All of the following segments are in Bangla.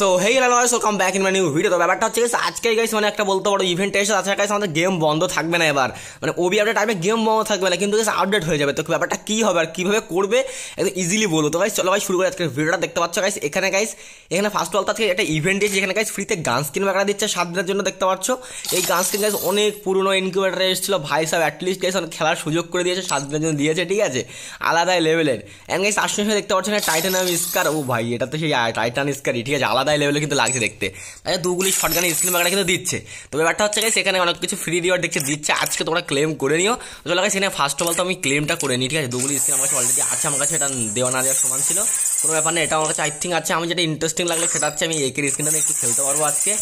so hey hello guys welcome back in মানে ভিডিও তো ব্যাপারটা হচ্ছে আজকে গাইস মানে একটা বলতে বড় ইভেন্ট এসে আছে গাইস আমাদের গেম বন্ধ থাকবে না এবার মানে ওবি আপডেট টাইমে গেম বন্ধ থাকবে না কিন্তু গাইস আপডেট হয়ে যাবে তো ব্যাপারটা কী হবে আর কীভাবে করবে একদম ইজিলি বলো তো গাইস চলো ভাই শুরু করে আজকে ভিডিওটা দেখতে পাচ্ছ গাইস এখানে গাইস এখানে ফার্স্ট অল আজকে একটা ইভেন্ট এসে এখানে গাইস ফ্রিতে গান স্কিন বাগড়া দিচ্ছে সাত দিনের জন্য দেখতে পাচ্ছ এই গান স্কিন গাইস অনেক পুরনো ইনকিউবেটারে এসেছিল ভাই সাহেব অ্যাটলিস্ট গাইস অনেক খেলার সুযোগ করে দিয়েছে সাত দিনের জন্য দিয়েছে ঠিক আছে আলাদা লেভেলের অ্যান্ড গাইস আসলে দেখতে পাচ্ছ না টাইটান স্কার ও ভাই এটা তো সেই টাইটান স্কারই ঠিক আছে আলাদা আলাদা লেভেলে কিন্তু লাগছে দেখতে আচ্ছা দুগুলি শটগানের স্ক্রিন বাগানটা কিন্তু দিচ্ছে তো ব্যাপারটা হচ্ছে সেখানে অনেক কিছু ফ্রি রিওয়ার্ড দেখছে দিচ্ছে আজকে তোমরা ক্লেম করে নিও তো লাগে সেখানে ফার্স্ট অফ অল তো আমি ক্লেমটা করে নিই ঠিক আছে দুগুলি স্ক্রিন আমার কাছে অলরেডি আছে আমার কাছে এটা দেওয়া না দেওয়ার সমান ছিল কোনো ব্যাপার না এটা আমার কাছে আই থিঙ্ক আছে আমি যেটা ইন্টারেস্টিং লাগলো সেটা হচ্ছে আমি একের স্ক্রিনটা একটু খেলতে পারবো আজকে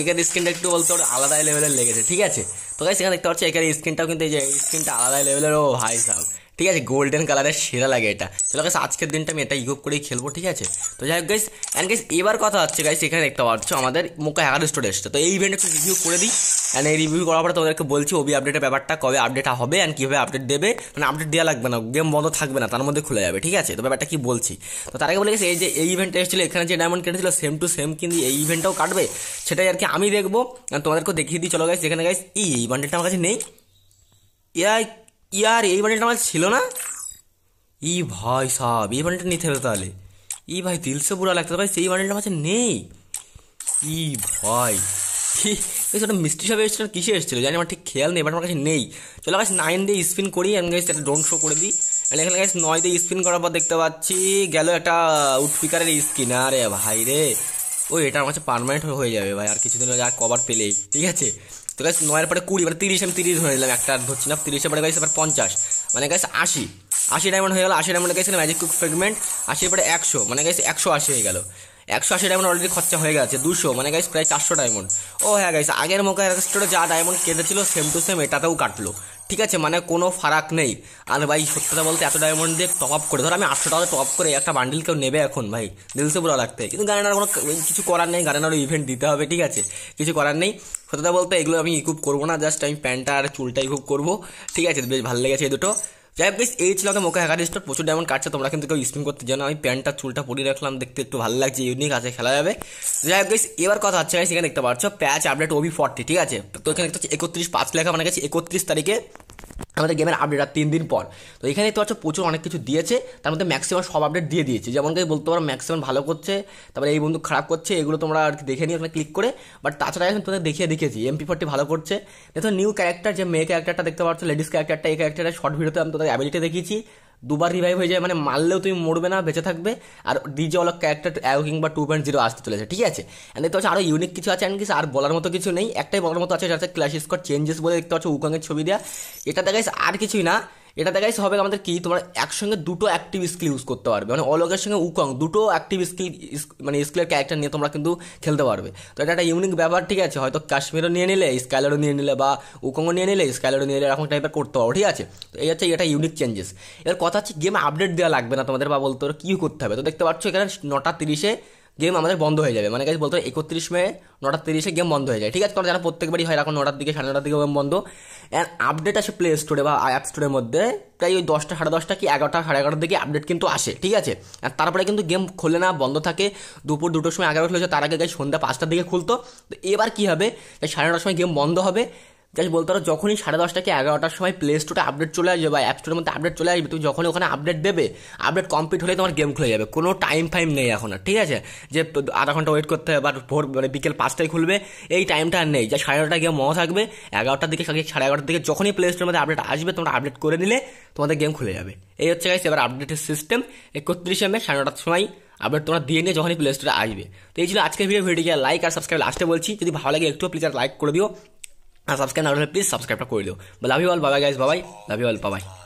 একের স্ক্রিনটা একটু বলতে পারো আলাদা লেভেলের লেগেছে ঠিক আছে তো সেখানে দেখতে পাচ্ছি একের স্ক্রিনটাও কিন্তু এই যে স্ক্রিনটা আলাদা লেভেলের ও ভাই সাহেব ঠিক আছে গোল্ডেন কালারের সেরা লাগে এটা চলো গেছে আজকের দিনটা আমি এটা ইউপ করেই খেলবো ঠিক আছে তো যাই হোক গাইস অ্যান্ড গাইস এবার কথা হচ্ছে গাইস এখানে দেখতে পাচ্ছ আমাদের মুখে হ্যাকার স্টোরেজটা তো এই ইভেন্ট একটু রিভিউ করে দিই অ্যান্ড এই রিভিউ করার পরে তোমাদেরকে বলছি ওবি আপডেটের ব্যাপারটা কবে আপডেট হবে অ্যান্ড কীভাবে আপডেট দেবে মানে আপডেট দেওয়া লাগবে না গেম বন্ধ থাকবে না তার মধ্যে খুলে যাবে ঠিক আছে তো ব্যাপারটা কি বলছি তো তার আগে বলে গেছে এই যে এই ইভেন্টটা এসেছিলো এখানে যে ডায়মন্ড কেটেছিল সেম টু সেম কিন্তু এই ইভেন্টটাও কাটবে সেটাই আর কি আমি দেখবো তোমাদেরকেও দেখিয়ে দিই চলো গাইস এখানে গাইস এই বান্ডেলটা আমার কাছে নেই ইয়াই ইয়ার এই বান্ডিলটা আমার ছিল না ই ভাই সাব এই বান্ডিলটা নিতে হবে তাহলে ই ভাই দিলসে বুড়া লাগতো ভাই সেই বান্ডিলটা আমার কাছে নেই ই ভাই সেটা মিষ্টি সাহেব এসেছিল কিসে এসেছিল জানি আমার ঠিক খেয়াল নেই বাট আমার কাছে নেই চলে গাছ নাইন দিয়ে স্পিন করি আমি গাছ একটা ড্রোন শো করে দিই আর এখানে গাছ নয় দিয়ে স্পিন করার পর দেখতে পাচ্ছি গেল একটা উডপিকারের স্কিন আরে ভাই রে ও এটা আমার কাছে পারমানেন্ট হয়ে যাবে ভাই আর কিছুদিন আর কভার পেলেই ঠিক আছে তো গাছ নয়ের পরে কুড়ি মানে তিরিশ আমি তিরিশ ধরে নিলাম একটা ধরছি না তিরিশের পরে গেছে পঞ্চাশ মানে গাছ আশি আশি ডায়মন্ড হয়ে গেল আশি ডায়মন্ডে গেছে ম্যাজিক কুক ফ্রেগমেন্ট আশির পরে একশো মানে গেছে একশো আশি হয়ে গেল একশো আশি ডায়মন্ড অলরেডি খরচা হয়ে গেছে দুশো মানে গাইস প্রায় চারশো ডায়মন্ড ও হ্যাঁ গাইস আগের মোকা স্টোরে যা ডায়মন্ড কেটেছিল সেম টু সেম এটাতেও কাটলো ঠিক আছে মানে কোনো ফারাক নেই আর ভাই সত্যি কথা বলতে এত ডায়মন্ড দিয়ে টপ আপ করে ধর আমি আটশো টাকা টপ আপ করে একটা বান্ডিল কেউ নেবে এখন ভাই দিলসে পুরো লাগতে কিন্তু গানের কোনো কিছু করার নেই গানের ইভেন্ট দিতে হবে ঠিক আছে কিছু করার নেই সত্যি কথা বলতে এগুলো আমি ইকুপ করবো না জাস্ট আমি প্যান্টটা আর চুলটা ইকুপ করবো ঠিক আছে বেশ ভালো লেগেছে এই দুটো যাই এই ছিল আমাদের মুখে হ্যাকার স্টোর প্রচুর ডায়মন্ড কাটছে তোমরা কিন্তু কেউ স্পিন করতে জানো আমি প্যান্টটা চুলটা পরিয়ে রাখলাম দেখতে একটু ভালো লাগছে ইউনিক আছে খেলা যাবে যাই হোক এবার কথা হচ্ছে সেখানে দেখতে পাচ্ছ প্যাচ আপডেট ওবি ফর্টি ঠিক আছে তো এখানে দেখতে হচ্ছে একত্রিশ পাঁচ লেখা মানে গেছে একত্রিশ তারিখে আমাদের গেমের আপডেট আর তিন দিন পর তো এখানে তো হচ্ছে প্রচুর অনেক কিছু দিয়েছে তার মধ্যে ম্যাক্সিমাম সব আপডেট দিয়ে দিয়েছে যেমন কি বলতে পারো ম্যাক্সিমাম ভালো করছে তারপরে এই বন্ধু খারাপ করছে এগুলো তোমরা আর কি দেখে নিয়ে ওখানে ক্লিক করে বাট তাছাড়া এখন তোমাদের দেখিয়ে দেখেছি এমপি ফোরটি ভালো করছে দেখো নিউ ক্যারেক্টার যে মেয়ে ক্যারেক্টারটা দেখতে পাচ্ছ লেডিস ক্যারেক্টারটা এই ক্যারেক্টারের শর্ট ভিডিওতে আমি তোমাদের অ্যাবিলিটি দেখিয়েছি দুবার রিভাইভ হয়ে যায় মানে মারলেও তুমি মরবে না বেঁচে থাকবে আর ডিজে অলক ক্যারেক্টার অ্যাও কিংবা টু পয়েন্ট জিরো আসতে চলেছে ঠিক আছে অ্যান্ড দেখতে পাচ্ছ আরও ইউনিক কিছু আছে অ্যান্ড কিছু আর বলার মতো কিছু নেই একটাই বলার মতো আছে যেটা হচ্ছে ক্ল্যাশ চেঞ্জেস বলে দেখতে পাচ্ছ উকাঙের ছবি দেওয়া এটা দেখাইছে আর কিছুই না এটাতে গাইস হবে আমাদের কি তোমরা একসঙ্গে দুটো অ্যাক্টিভ স্কিল ইউজ করতে পারবে মানে অলকের সঙ্গে উকং দুটো অ্যাক্টিভ স্কিল মানে স্কিলের ক্যারেক্টার নিয়ে তোমরা কিন্তু খেলতে পারবে তো এটা একটা ইউনিক ব্যাপার ঠিক আছে হয়তো কাশ্মীরও নিয়ে নিলে স্কাইলারও নিয়ে নিলে বা উকংও নিয়ে নিলে স্কাইলারও নিয়ে নিলে এরকম টাইপের করতে পারো ঠিক আছে তো এই হচ্ছে এটা ইউনিক চেঞ্জেস এর কথা হচ্ছে গেমে আপডেট দেওয়া লাগবে না তোমাদের বা বলতে কী করতে হবে তো দেখতে পাচ্ছ এখানে নটা তিরিশে গেম আমাদের বন্ধ হয়ে যাবে মানে কাজ বলতে একত্রিশ মে নটা তিরিশে গেম বন্ধ হয়ে যায় ঠিক আছে কারণ যারা প্রত্যেকবারই হয় এখন নটার দিকে সাড়ে নটার দিকে গেম বন্ধ অ্যান্ড আপডেট আসে প্লে স্টোরে বা অ্যাপ স্টোরের মধ্যে প্রায় ওই দশটা সাড়ে দশটা কি এগারোটা সাড়ে এগারোটার দিকে আপডেট কিন্তু আসে ঠিক আছে আর তারপরে কিন্তু গেম খোলে না বন্ধ থাকে দুপুর দুটোর সময় এগারো খুলেছে তার আগে গাছ সন্ধ্যা পাঁচটার দিকে খুলতো তো এবার কী হবে সাড়ে নটার সময় গেম বন্ধ হবে জাস্ট বলতে পারো যখনই সাড়ে দশটা কি এগারোটার সময় প্লে স্টোরে আপডেট চলে আসবে বা অ্যাপ স্টোরের মধ্যে আপডেট চলে আসবে তুমি যখনই ওখানে আপডেট দেবে আপডেট কমপ্লিট হলে তোমার গেম খুলে যাবে কোনো টাইম ফাইম নেই এখন আর ঠিক আছে যে আধা ঘন্টা ওয়েট করতে হবে বা ভোর মানে বিকেল পাঁচটায় খুলবে এই টাইমটা আর নেই যা সাড়ে নটা গেম মহ থাকবে এগারোটার দিকে সাড়ে এগারোটার দিকে যখনই প্লে স্টোরের মধ্যে আপডেট আসবে তোমরা আপডেট করে নিলে তোমাদের গেম খুলে যাবে এই হচ্ছে গাইস এবার আপডেটের সিস্টেম একত্রিশে মে সাড়ে নটার সময় আপডেট তোমরা দিয়ে নিয়ে যখনই প্লে স্টোরে আসবে তো এই ছিল আজকের ভিডিও ভিডিওকে লাইক আর সাবস্ক্রাইব লাস্টে বলছি যদি ভালো লাগে একটু প্লিজ লাইক করে দিও আর সাবস্ক্রাইব না হলে প্লিজ সাবস্ক্রাইবটা করে দিও লাভ ইউ অল বাবা গাইজ বাবাই লাভ ইউ অল বাবাই